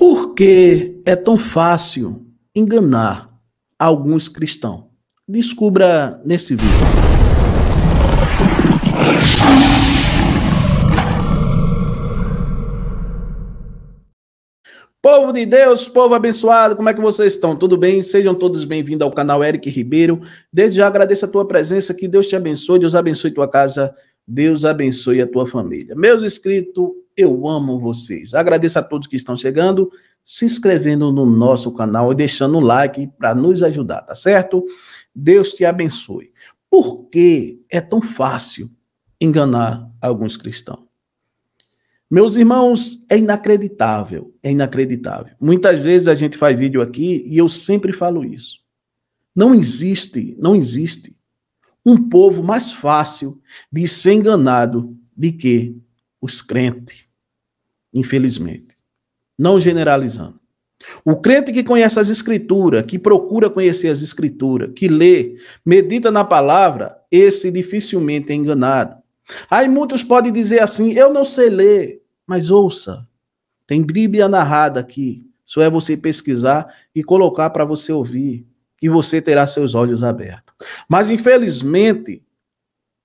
Por que é tão fácil enganar alguns cristãos? Descubra nesse vídeo. Povo de Deus, povo abençoado, como é que vocês estão? Tudo bem? Sejam todos bem-vindos ao canal Eric Ribeiro. Desde já agradeço a tua presença, que Deus te abençoe, Deus abençoe tua casa Deus abençoe a tua família. Meus inscritos, eu amo vocês. Agradeço a todos que estão chegando, se inscrevendo no nosso canal e deixando o like para nos ajudar, tá certo? Deus te abençoe. Por que é tão fácil enganar alguns cristãos? Meus irmãos, é inacreditável, é inacreditável. Muitas vezes a gente faz vídeo aqui e eu sempre falo isso. Não existe, não existe um povo mais fácil de ser enganado de que os crentes, infelizmente. Não generalizando. O crente que conhece as escrituras, que procura conhecer as escrituras, que lê, medita na palavra, esse dificilmente é enganado. Aí muitos podem dizer assim: eu não sei ler, mas ouça, tem Bíblia narrada aqui. Só é você pesquisar e colocar para você ouvir, que você terá seus olhos abertos. Mas infelizmente,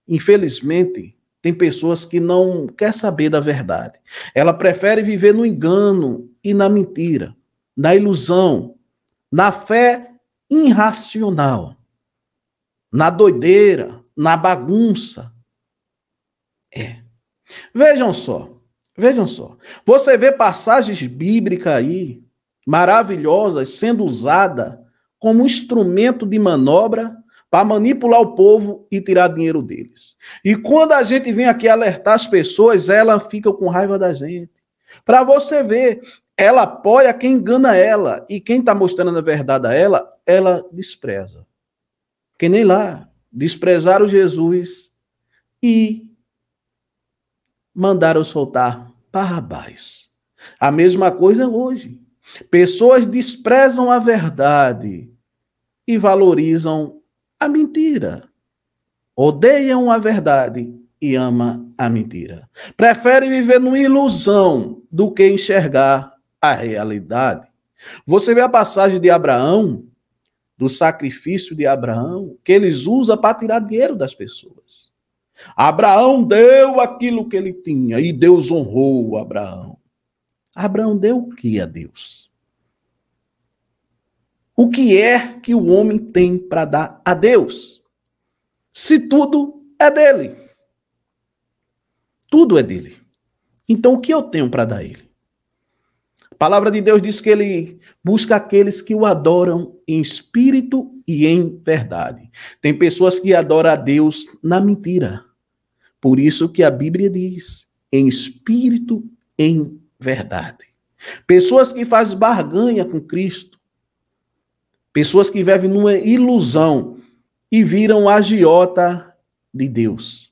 infelizmente, tem pessoas que não quer saber da verdade. Ela prefere viver no engano e na mentira, na ilusão, na fé irracional, na doideira, na bagunça. É. Vejam só, vejam só. Você vê passagens bíblicas aí maravilhosas sendo usada como instrumento de manobra para manipular o povo e tirar dinheiro deles. E quando a gente vem aqui alertar as pessoas, ela fica com raiva da gente. Para você ver, ela apoia quem engana ela e quem está mostrando a verdade a ela, ela despreza. Que nem lá desprezaram Jesus e mandaram soltar Barrabás. A mesma coisa hoje. Pessoas desprezam a verdade e valorizam a mentira. Odeiam a verdade e ama a mentira. Prefere viver numa ilusão do que enxergar a realidade. Você vê a passagem de Abraão, do sacrifício de Abraão, que eles usam para tirar dinheiro das pessoas. Abraão deu aquilo que ele tinha e Deus honrou Abraão. Abraão deu o que a Deus? O que é que o homem tem para dar a Deus? Se tudo é dele. Tudo é dele. Então o que eu tenho para dar a ele? A palavra de Deus diz que ele busca aqueles que o adoram em espírito e em verdade. Tem pessoas que adoram a Deus na mentira. Por isso que a Bíblia diz: em espírito, em verdade. Pessoas que fazem barganha com Cristo, Pessoas que vivem numa ilusão e viram agiota de Deus.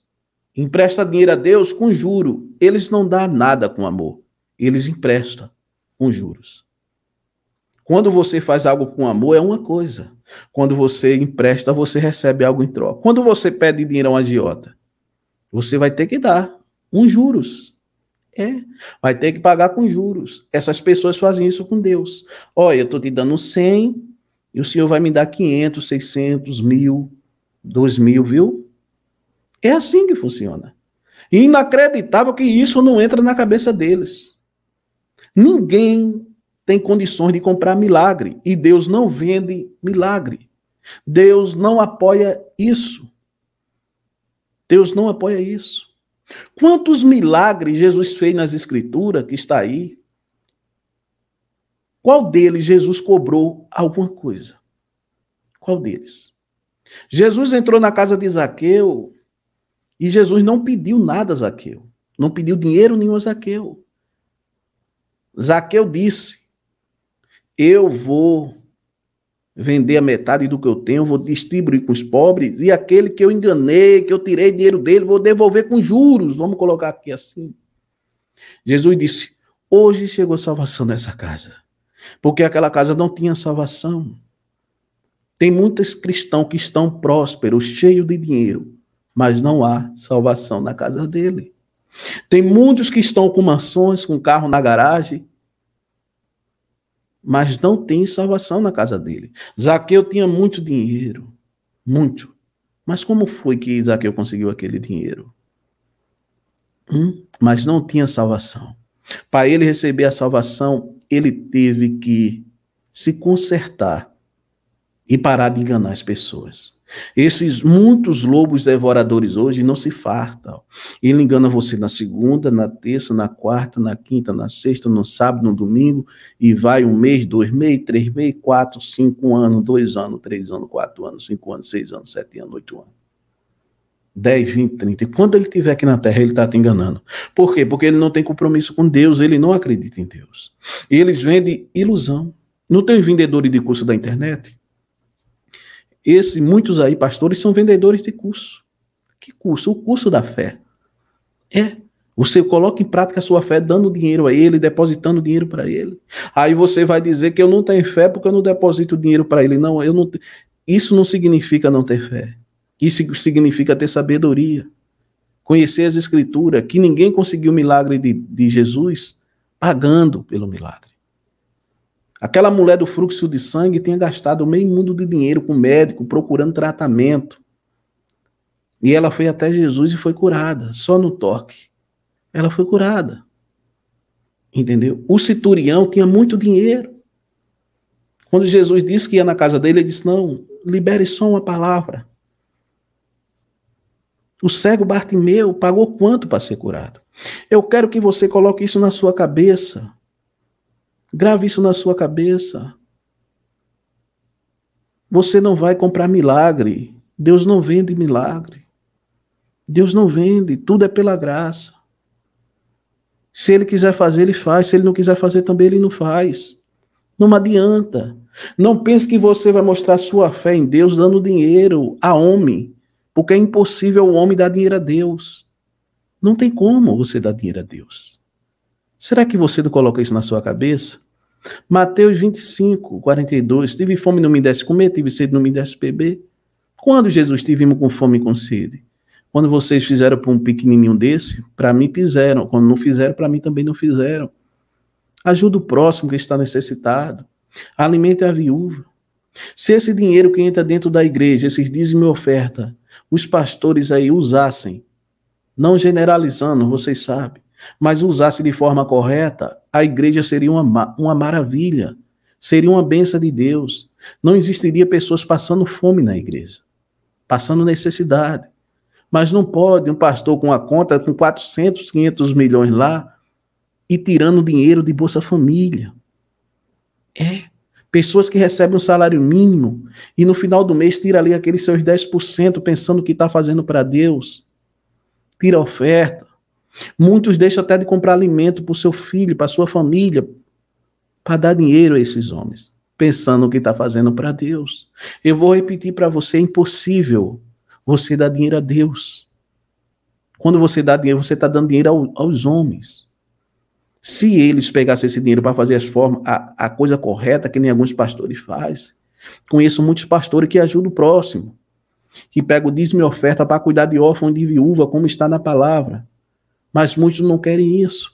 Empresta dinheiro a Deus com juro. Eles não dão nada com amor. Eles emprestam com juros. Quando você faz algo com amor, é uma coisa. Quando você empresta, você recebe algo em troca. Quando você pede dinheiro a um agiota, você vai ter que dar uns juros. É, vai ter que pagar com juros. Essas pessoas fazem isso com Deus. Olha, eu estou te dando 100, e o Senhor vai me dar 500, 600, mil, 2 mil, viu? É assim que funciona. inacreditável que isso não entra na cabeça deles. Ninguém tem condições de comprar milagre. E Deus não vende milagre. Deus não apoia isso. Deus não apoia isso. Quantos milagres Jesus fez nas Escrituras, que está aí, qual deles Jesus cobrou alguma coisa? Qual deles? Jesus entrou na casa de Zaqueu e Jesus não pediu nada a Zaqueu. Não pediu dinheiro nenhum a Zaqueu. Zaqueu disse: Eu vou vender a metade do que eu tenho, vou distribuir com os pobres, e aquele que eu enganei, que eu tirei dinheiro dele, vou devolver com juros. Vamos colocar aqui assim. Jesus disse: Hoje chegou a salvação nessa casa. Porque aquela casa não tinha salvação. Tem muitos cristãos que estão prósperos, cheios de dinheiro, mas não há salvação na casa dele. Tem muitos que estão com mansões, com carro na garagem, mas não tem salvação na casa dele. Zaqueu tinha muito dinheiro, muito. Mas como foi que Zaqueu conseguiu aquele dinheiro? Hum? Mas não tinha salvação. Para ele receber a salvação, ele teve que se consertar e parar de enganar as pessoas. Esses muitos lobos devoradores hoje não se fartam. Ele engana você na segunda, na terça, na quarta, na quinta, na sexta, no sábado, no domingo, e vai um mês, dois meses, três meses, quatro, cinco anos, dois anos, três anos, quatro anos, cinco anos, seis anos, sete anos, oito anos. 10, 20, 30. E quando ele estiver aqui na terra, ele está te enganando. Por quê? Porque ele não tem compromisso com Deus, ele não acredita em Deus. E eles vendem ilusão. Não tem vendedores de curso da internet? Esse, muitos aí, pastores, são vendedores de curso. Que curso? O curso da fé. É. Você coloca em prática a sua fé dando dinheiro a ele, depositando dinheiro para ele. Aí você vai dizer que eu não tenho fé porque eu não deposito dinheiro para ele. Não, eu não. Isso não significa não ter fé. Isso significa ter sabedoria, conhecer as Escrituras, que ninguém conseguiu o milagre de, de Jesus pagando pelo milagre. Aquela mulher do fluxo de sangue tinha gastado meio mundo de dinheiro com médico, procurando tratamento. E ela foi até Jesus e foi curada, só no toque. Ela foi curada. Entendeu? O citurião tinha muito dinheiro. Quando Jesus disse que ia na casa dele, ele disse: Não, libere só uma palavra. O cego Bartimeu pagou quanto para ser curado? Eu quero que você coloque isso na sua cabeça. Grave isso na sua cabeça. Você não vai comprar milagre. Deus não vende milagre. Deus não vende, tudo é pela graça. Se ele quiser fazer, ele faz. Se ele não quiser fazer também, ele não faz. Não adianta. Não pense que você vai mostrar sua fé em Deus dando dinheiro a homem. Porque é impossível o homem dar dinheiro a Deus. Não tem como você dar dinheiro a Deus. Será que você não coloca isso na sua cabeça? Mateus 25, 42. Tive fome, não me desse comer, tive sede, não me desse beber. Quando Jesus tivemos com fome e com sede? Quando vocês fizeram para um pequenininho desse, para mim fizeram. Quando não fizeram, para mim também não fizeram. Ajuda o próximo que está necessitado. Alimente a viúva. Se esse dinheiro que entra dentro da igreja, esses dízimos e oferta, os pastores aí usassem, não generalizando, vocês sabem, mas usassem de forma correta, a igreja seria uma, uma maravilha, seria uma benção de Deus. Não existiria pessoas passando fome na igreja, passando necessidade. Mas não pode um pastor com a conta com 400, 500 milhões lá e tirando dinheiro de Bolsa Família. Pessoas que recebem um salário mínimo e no final do mês tira ali aqueles seus 10% pensando que está fazendo para Deus. Tira oferta. Muitos deixam até de comprar alimento para o seu filho, para sua família, para dar dinheiro a esses homens, pensando que está fazendo para Deus. Eu vou repetir para você: é impossível você dar dinheiro a Deus. Quando você dá dinheiro, você está dando dinheiro ao, aos homens. Se eles pegassem esse dinheiro para fazer as formas, a, a coisa correta, que nem alguns pastores fazem, conheço muitos pastores que ajudam o próximo, que pegam o dízimo e oferta para cuidar de órfão e de viúva, como está na palavra. Mas muitos não querem isso.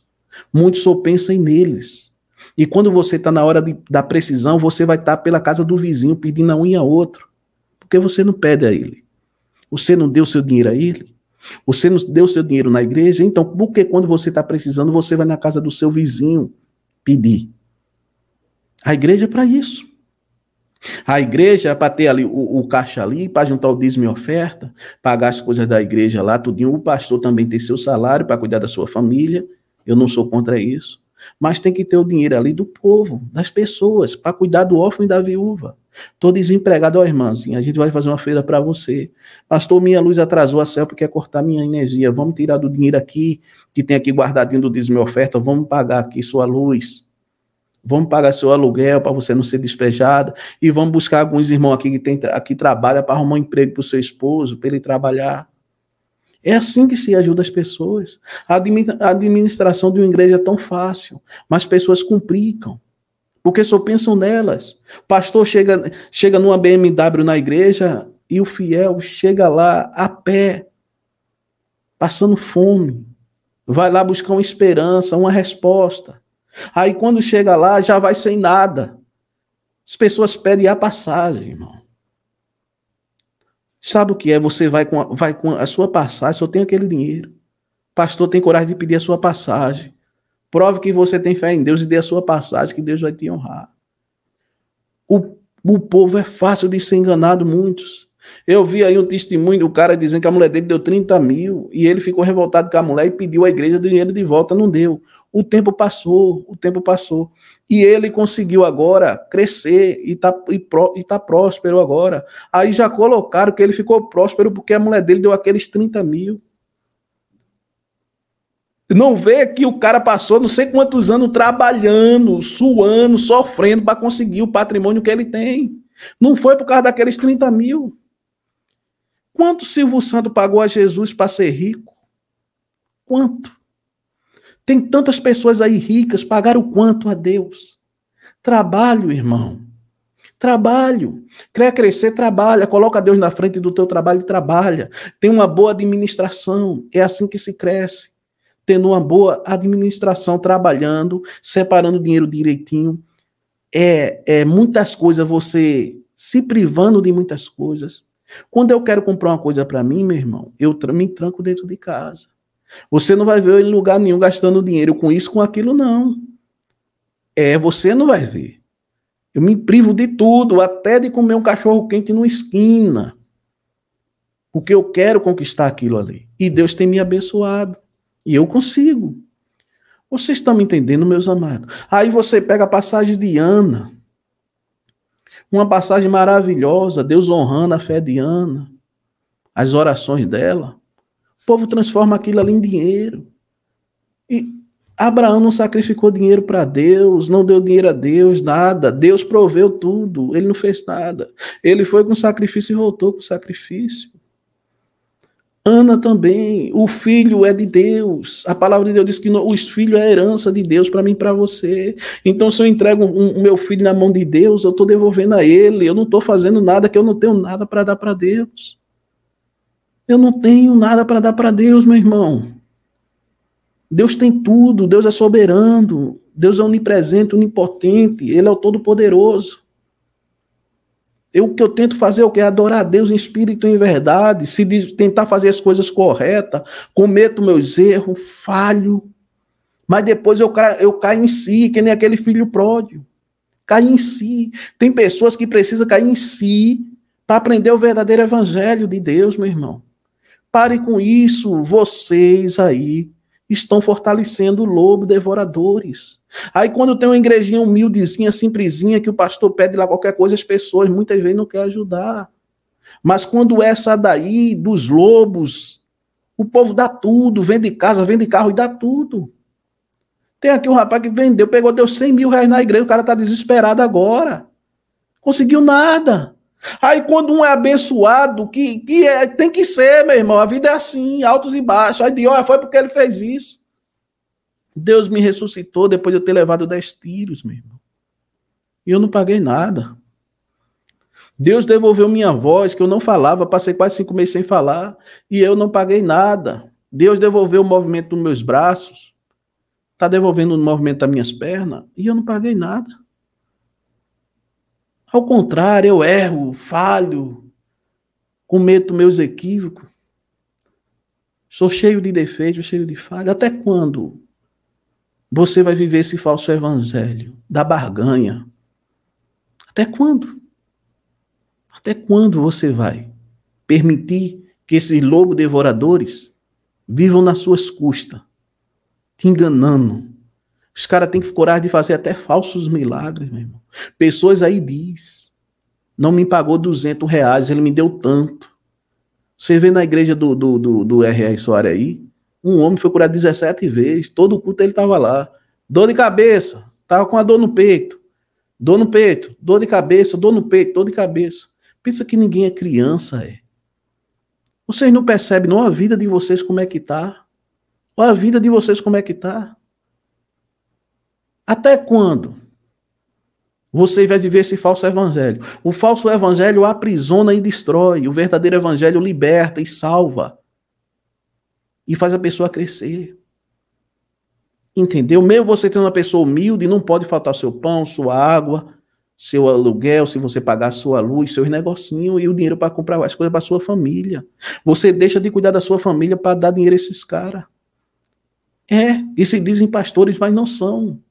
Muitos só pensam neles. E quando você está na hora de, da precisão, você vai estar tá pela casa do vizinho pedindo a um e a outro. Porque você não pede a ele. Você não deu seu dinheiro a ele. Você não deu seu dinheiro na igreja, então por que quando você está precisando, você vai na casa do seu vizinho pedir? A igreja é para isso. A igreja é para ter ali o, o caixa ali, para juntar o dízimo e oferta, pagar as coisas da igreja lá, tudinho. O pastor também tem seu salário para cuidar da sua família. Eu não sou contra isso. Mas tem que ter o dinheiro ali do povo, das pessoas, para cuidar do órfão e da viúva. Tô desempregado, ó, irmãzinha, a gente vai fazer uma feira para você. Pastor, minha luz atrasou, a céu porque quer é cortar minha energia. Vamos tirar do dinheiro aqui, que tem aqui guardadinho do dízimo oferta, vamos pagar aqui sua luz. Vamos pagar seu aluguel para você não ser despejada. E vamos buscar alguns irmãos aqui que, tem, que trabalha para arrumar um emprego para o seu esposo, para ele trabalhar. É assim que se ajuda as pessoas. A administração de uma igreja é tão fácil, mas pessoas complicam porque só pensam nelas. pastor chega, chega numa BMW na igreja e o fiel chega lá a pé, passando fome. Vai lá buscar uma esperança, uma resposta. Aí quando chega lá, já vai sem nada. As pessoas pedem a passagem, irmão. Sabe o que é? Você vai com a, vai com a sua passagem, só tem aquele dinheiro. Pastor tem coragem de pedir a sua passagem. Prove que você tem fé em Deus e dê a sua passagem, que Deus vai te honrar. O, o povo é fácil de ser enganado, muitos. Eu vi aí um testemunho do cara dizendo que a mulher dele deu 30 mil e ele ficou revoltado com a mulher e pediu à igreja dinheiro de volta, não deu. O tempo passou, o tempo passou. E ele conseguiu agora crescer e tá, e, pró, e tá próspero agora. Aí já colocaram que ele ficou próspero porque a mulher dele deu aqueles 30 mil. Não vê que o cara passou não sei quantos anos trabalhando, suando, sofrendo para conseguir o patrimônio que ele tem. Não foi por causa daqueles 30 mil. Quanto Silvio Santo pagou a Jesus para ser rico? Quanto? Tem tantas pessoas aí ricas, pagaram quanto a Deus? Trabalho, irmão. Trabalho. Quer crescer, trabalha. Coloca Deus na frente do teu trabalho e trabalha. Tem uma boa administração. É assim que se cresce tendo uma boa administração, trabalhando, separando dinheiro direitinho. É, é muitas coisas, você se privando de muitas coisas. Quando eu quero comprar uma coisa para mim, meu irmão, eu me tranco dentro de casa. Você não vai ver eu em lugar nenhum gastando dinheiro com isso, com aquilo, não. É, você não vai ver. Eu me privo de tudo, até de comer um cachorro quente numa esquina. Porque eu quero conquistar aquilo ali. E Deus tem me abençoado. E eu consigo. Vocês estão me entendendo, meus amados? Aí você pega a passagem de Ana. Uma passagem maravilhosa, Deus honrando a fé de Ana, as orações dela. O povo transforma aquilo ali em dinheiro. E Abraão não sacrificou dinheiro para Deus, não deu dinheiro a Deus, nada. Deus proveu tudo, ele não fez nada. Ele foi com sacrifício e voltou com sacrifício. Ana também, o filho é de Deus. A palavra de Deus diz que o filho é herança de Deus para mim e para você. Então, se eu entrego o um, um, meu filho na mão de Deus, eu estou devolvendo a ele. Eu não estou fazendo nada que eu não tenho nada para dar para Deus. Eu não tenho nada para dar para Deus, meu irmão. Deus tem tudo, Deus é soberano, Deus é onipresente, onipotente, Ele é o Todo-Poderoso eu, o que eu tento fazer é o que? Adorar a Deus em espírito e em verdade, se de, tentar fazer as coisas corretas, cometo meus erros, falho, mas depois eu, eu caio em si, que nem aquele filho pródigo. Caio em si. Tem pessoas que precisam cair em si para aprender o verdadeiro evangelho de Deus, meu irmão. Pare com isso, vocês aí estão fortalecendo o lobo devoradores. Aí quando tem uma igrejinha humildezinha, simplesinha, que o pastor pede lá qualquer coisa, as pessoas muitas vezes não querem ajudar. Mas quando essa daí dos lobos, o povo dá tudo, vende casa, vende carro e dá tudo. Tem aqui um rapaz que vendeu, pegou, deu 100 mil reais na igreja, o cara está desesperado agora. Conseguiu nada. Aí quando um é abençoado, que, que é, tem que ser, meu irmão, a vida é assim, altos e baixos. Aí de olha, foi porque ele fez isso. Deus me ressuscitou depois de eu ter levado dez tiros, meu irmão. E eu não paguei nada. Deus devolveu minha voz, que eu não falava, passei quase cinco meses sem falar, e eu não paguei nada. Deus devolveu o movimento dos meus braços, está devolvendo o movimento das minhas pernas, e eu não paguei nada. Ao contrário, eu erro, falho, cometo meus equívocos. Sou cheio de defeitos, cheio de falhas. Até quando você vai viver esse falso evangelho da barganha? Até quando? Até quando você vai permitir que esses lobos devoradores vivam nas suas custas, te enganando, os caras têm que coragem de fazer até falsos milagres, meu irmão. Pessoas aí diz, não me pagou 200 reais, ele me deu tanto. Você vê na igreja do, do, do, do R.R. Soares aí, um homem foi curado 17 vezes, todo culto ele estava lá. Dor de cabeça, estava com a dor no peito. Dor no peito, dor de cabeça, dor no peito, dor de cabeça. Pensa que ninguém é criança, é. Vocês não percebem, não? A vida de vocês como é que tá? Olha a vida de vocês como é que tá? Até quando você vai viver esse falso evangelho? O falso evangelho aprisiona e destrói, o verdadeiro evangelho liberta e salva e faz a pessoa crescer. Entendeu? Mesmo você tendo uma pessoa humilde, não pode faltar seu pão, sua água, seu aluguel, se você pagar sua luz, seus negocinhos e o dinheiro para comprar as coisas para sua família. Você deixa de cuidar da sua família para dar dinheiro a esses caras. É, e se dizem pastores, mas não são.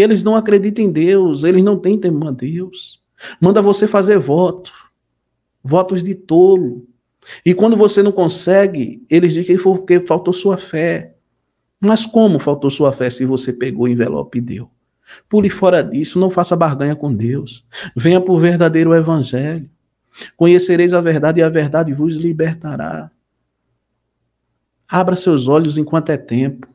Eles não acreditam em Deus, eles não têm temor a Deus. Manda você fazer voto, votos de tolo. E quando você não consegue, eles dizem que foi porque faltou sua fé. Mas como faltou sua fé se você pegou o envelope e deu? Pule fora disso, não faça barganha com Deus. Venha para o verdadeiro evangelho. Conhecereis a verdade e a verdade vos libertará. Abra seus olhos enquanto é tempo.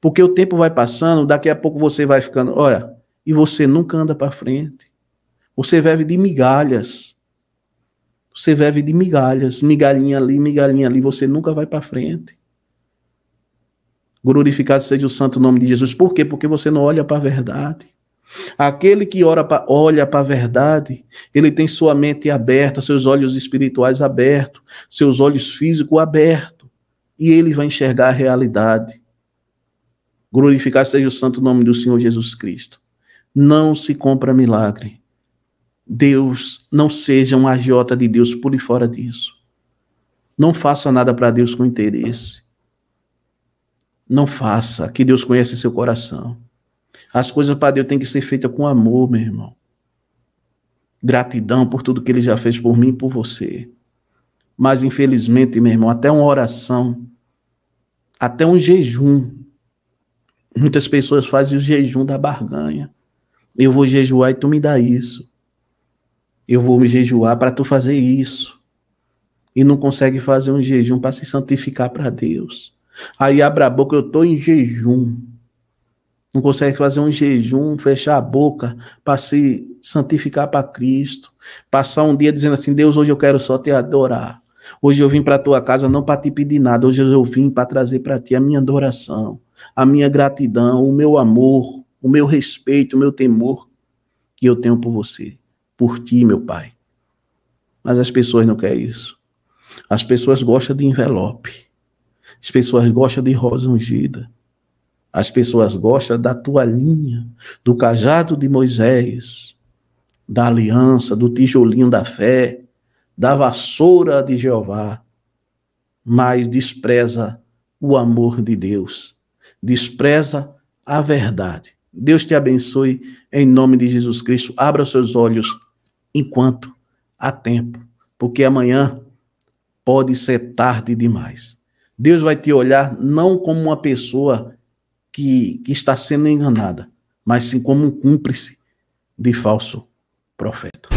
Porque o tempo vai passando, daqui a pouco você vai ficando, olha, e você nunca anda para frente. Você vive de migalhas. Você vive de migalhas, migalhinha ali, migalhinha ali, você nunca vai para frente. Glorificado seja o santo nome de Jesus. Por quê? Porque você não olha para a verdade. Aquele que ora pra, olha para a verdade, ele tem sua mente aberta, seus olhos espirituais abertos, seus olhos físicos abertos, e ele vai enxergar a realidade. Glorificado seja o santo nome do Senhor Jesus Cristo. Não se compra milagre. Deus, não seja um agiota de Deus, pule fora disso. Não faça nada para Deus com interesse. Não faça, que Deus conhece seu coração. As coisas para Deus têm que ser feitas com amor, meu irmão. Gratidão por tudo que ele já fez por mim e por você. Mas infelizmente, meu irmão, até uma oração, até um jejum Muitas pessoas fazem o jejum da barganha. Eu vou jejuar e tu me dá isso. Eu vou me jejuar para tu fazer isso. E não consegue fazer um jejum para se santificar para Deus. Aí abre a boca, eu estou em jejum. Não consegue fazer um jejum, fechar a boca para se santificar para Cristo. Passar um dia dizendo assim: Deus, hoje eu quero só te adorar. Hoje eu vim para tua casa não para te pedir nada, hoje eu vim para trazer para ti a minha adoração a minha gratidão, o meu amor, o meu respeito, o meu temor que eu tenho por você, por ti, meu Pai. Mas as pessoas não querem isso. As pessoas gostam de envelope. As pessoas gostam de rosa ungida. As pessoas gostam da toalhinha, do cajado de Moisés, da aliança, do tijolinho da fé, da vassoura de Jeová, mas despreza o amor de Deus despreza a verdade. Deus te abençoe em nome de Jesus Cristo. Abra seus olhos enquanto há tempo, porque amanhã pode ser tarde demais. Deus vai te olhar não como uma pessoa que, que está sendo enganada, mas sim como um cúmplice de falso profeta.